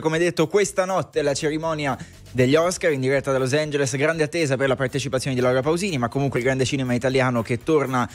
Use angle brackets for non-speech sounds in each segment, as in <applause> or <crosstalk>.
Come detto, questa notte la cerimonia degli Oscar in diretta da Los Angeles, grande attesa per la partecipazione di Laura Pausini, ma comunque il grande cinema italiano che torna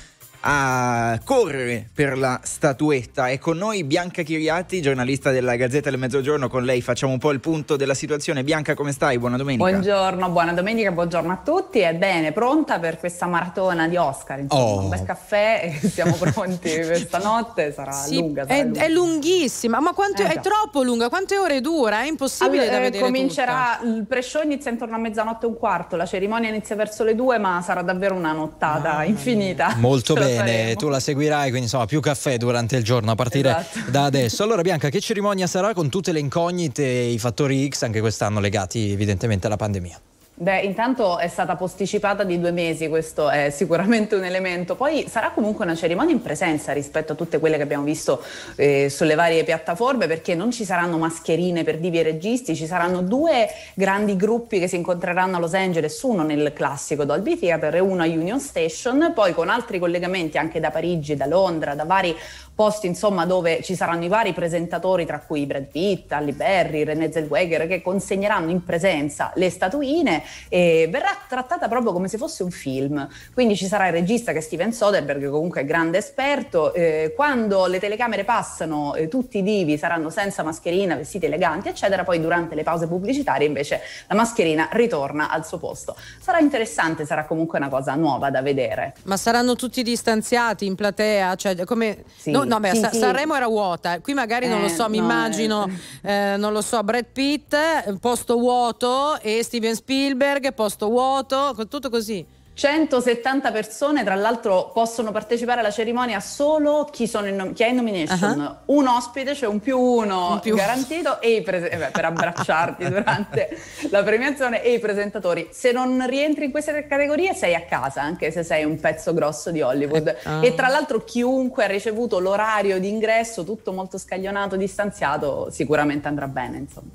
a correre per la statuetta. È con noi Bianca Chiriati, giornalista della Gazzetta del Mezzogiorno. Con lei facciamo un po' il punto della situazione. Bianca, come stai? Buona domenica. Buongiorno, buona domenica, buongiorno a tutti. Ebbene, pronta per questa maratona di Oscar? Insomma, oh. un bel caffè, <laughs> siamo pronti <laughs> questa notte. Sarà, sì, lunga, sarà è, lunga. È lunghissima, ma quanto, eh, è troppo lunga. Quante ore dura? È impossibile allora, eh, vedere. Comincerà tutta. il pre-show inizia intorno a mezzanotte e un quarto, la cerimonia inizia verso le due, ma sarà davvero una nottata ah, infinita. Molto bene. <laughs> bene, tu la seguirai, quindi insomma più caffè durante il giorno a partire esatto. da adesso. Allora Bianca, che cerimonia sarà con tutte le incognite e i fattori X anche quest'anno legati evidentemente alla pandemia? Beh, intanto è stata posticipata di due mesi, questo è sicuramente un elemento. Poi sarà comunque una cerimonia in presenza rispetto a tutte quelle che abbiamo visto eh, sulle varie piattaforme, perché non ci saranno mascherine per divi e registi, ci saranno due grandi gruppi che si incontreranno a Los Angeles, uno nel classico Dolby Theater e uno a Union Station, poi con altri collegamenti anche da Parigi, da Londra, da vari posti insomma dove ci saranno i vari presentatori tra cui Brad Pitt, Ali Berry, René Zellweger che consegneranno in presenza le statuine e verrà trattata proprio come se fosse un film. Quindi ci sarà il regista che è Steven Soderbergh, comunque è grande esperto. Eh, quando le telecamere passano, eh, tutti i divi saranno senza mascherina, vestiti eleganti, eccetera. Poi durante le pause pubblicitarie invece la mascherina ritorna al suo posto. Sarà interessante, sarà comunque una cosa nuova da vedere. Ma saranno tutti distanziati in platea? Cioè, come... Sì, no, no, beh, sì, Sa sì. Sanremo era vuota, qui magari eh, non lo eh, so, mi no, eh. immagino, eh, non lo so, Brad Pitt, posto vuoto e Steven Spielberg Spielberg, posto vuoto, tutto così. 170 persone, tra l'altro, possono partecipare alla cerimonia solo chi, nom- chi è in nomination. Uh-huh. Un ospite, cioè un più uno un più... garantito, e pre- eh beh, per abbracciarti <laughs> durante la premiazione, e i presentatori. Se non rientri in queste tre categorie, sei a casa, anche se sei un pezzo grosso di Hollywood. Uh-huh. E tra l'altro, chiunque ha ricevuto l'orario di ingresso, tutto molto scaglionato, distanziato, sicuramente andrà bene. Insomma.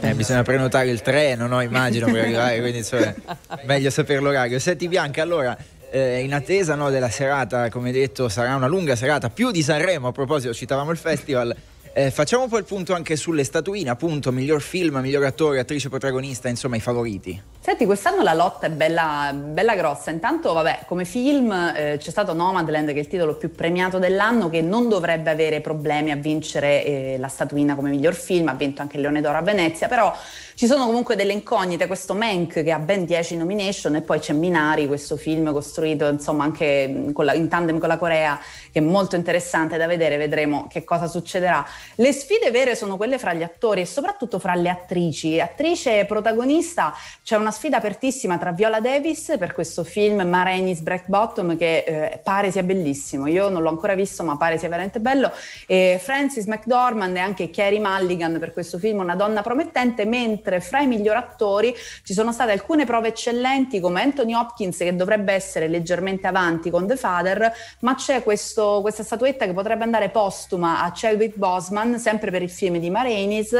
Eh, bisogna prenotare il treno, no? Immagino per arrivare, quindi cioè, <laughs> meglio saperlo l'orario. Senti Bianca, allora eh, in attesa no, della serata, come detto, sarà una lunga serata, più di Sanremo, a proposito citavamo il festival. Eh, facciamo un po' il punto anche sulle statuine, appunto, miglior film, miglior attore, attrice protagonista, insomma i favoriti. Senti, quest'anno la lotta è bella, bella grossa. Intanto, vabbè, come film eh, c'è stato Nomadland, che è il titolo più premiato dell'anno, che non dovrebbe avere problemi a vincere eh, la statuina come miglior film, ha vinto anche il Leone d'Oro a Venezia, però ci sono comunque delle incognite, questo Mank che ha ben 10 nomination e poi c'è Minari, questo film costruito insomma anche mm, la, in tandem con la Corea, che è molto interessante da vedere, vedremo che cosa succederà. Le sfide vere sono quelle fra gli attori e soprattutto fra le attrici. Attrice protagonista c'è una sfida apertissima tra Viola Davis per questo film Marainis Break Bottom che eh, pare sia bellissimo, io non l'ho ancora visto ma pare sia veramente bello, e Francis McDormand e anche Carey Mulligan per questo film Una donna promettente, mentre fra i miglior attori ci sono state alcune prove eccellenti come Anthony Hopkins che dovrebbe essere leggermente avanti con The Father, ma c'è questo, questa statuetta che potrebbe andare postuma a Chadwick Bosman, sempre per il film di Marainis,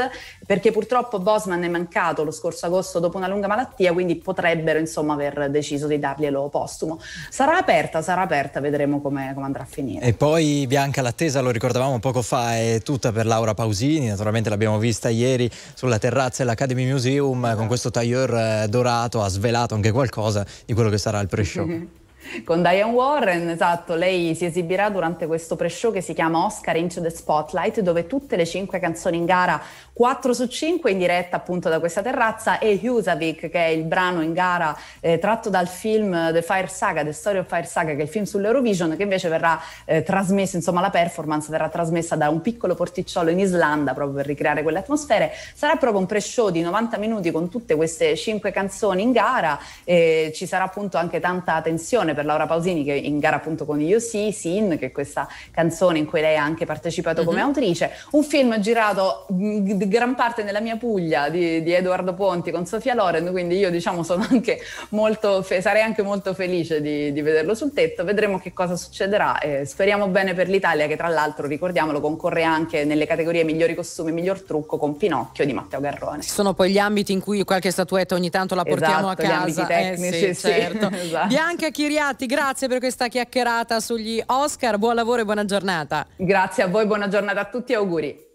perché purtroppo Bosman è mancato lo scorso agosto dopo una lunga malattia malattia, quindi potrebbero insomma aver deciso di darglielo postumo. Sarà aperta, sarà aperta, vedremo come, come andrà a finire. E poi Bianca, l'attesa, lo ricordavamo poco fa, è tutta per Laura Pausini, naturalmente l'abbiamo vista ieri sulla terrazza dell'Academy Museum con esatto. questo tailleur eh, dorato, ha svelato anche qualcosa di quello che sarà il pre-show. <laughs> con Diane Warren, esatto, lei si esibirà durante questo pre-show che si chiama Oscar Into the Spotlight, dove tutte le cinque canzoni in gara, 4 su 5 in diretta appunto da questa terrazza e Husavik che è il brano in gara eh, tratto dal film The Fire Saga, The Story of Fire Saga, che è il film sull'Eurovision, che invece verrà eh, trasmesso, insomma la performance verrà trasmessa da un piccolo porticciolo in Islanda proprio per ricreare quelle atmosfere. Sarà proprio un pre-show di 90 minuti con tutte queste cinque canzoni in gara, e ci sarà appunto anche tanta tensione. per per Laura Pausini che in gara appunto con UC, Sin, che è questa canzone in cui lei ha anche partecipato mm-hmm. come mhm. autrice, un film girato mm, di gran parte nella mia Puglia di, di Edoardo Ponti con Sofia Loren, quindi io diciamo sono anche molto, fe- sarei anche molto felice di, di, vederlo sul tetto, vedremo che cosa succederà, eh, speriamo bene per l'Italia che tra l'altro ricordiamolo concorre anche nelle categorie migliori costumi, miglior trucco con Pinocchio di Matteo Garrone. Sono poi gli ambiti in cui qualche statuetta ogni tanto la portiamo esatto, a casa. Gli ambiti tecnici, eh, sì, sì, certo. <laughs> esatto. Bianca Chiriati Moratti, grazie per questa chiacchierata sugli Oscar. Buon lavoro e buona giornata. Grazie a voi, buona giornata a tutti e auguri.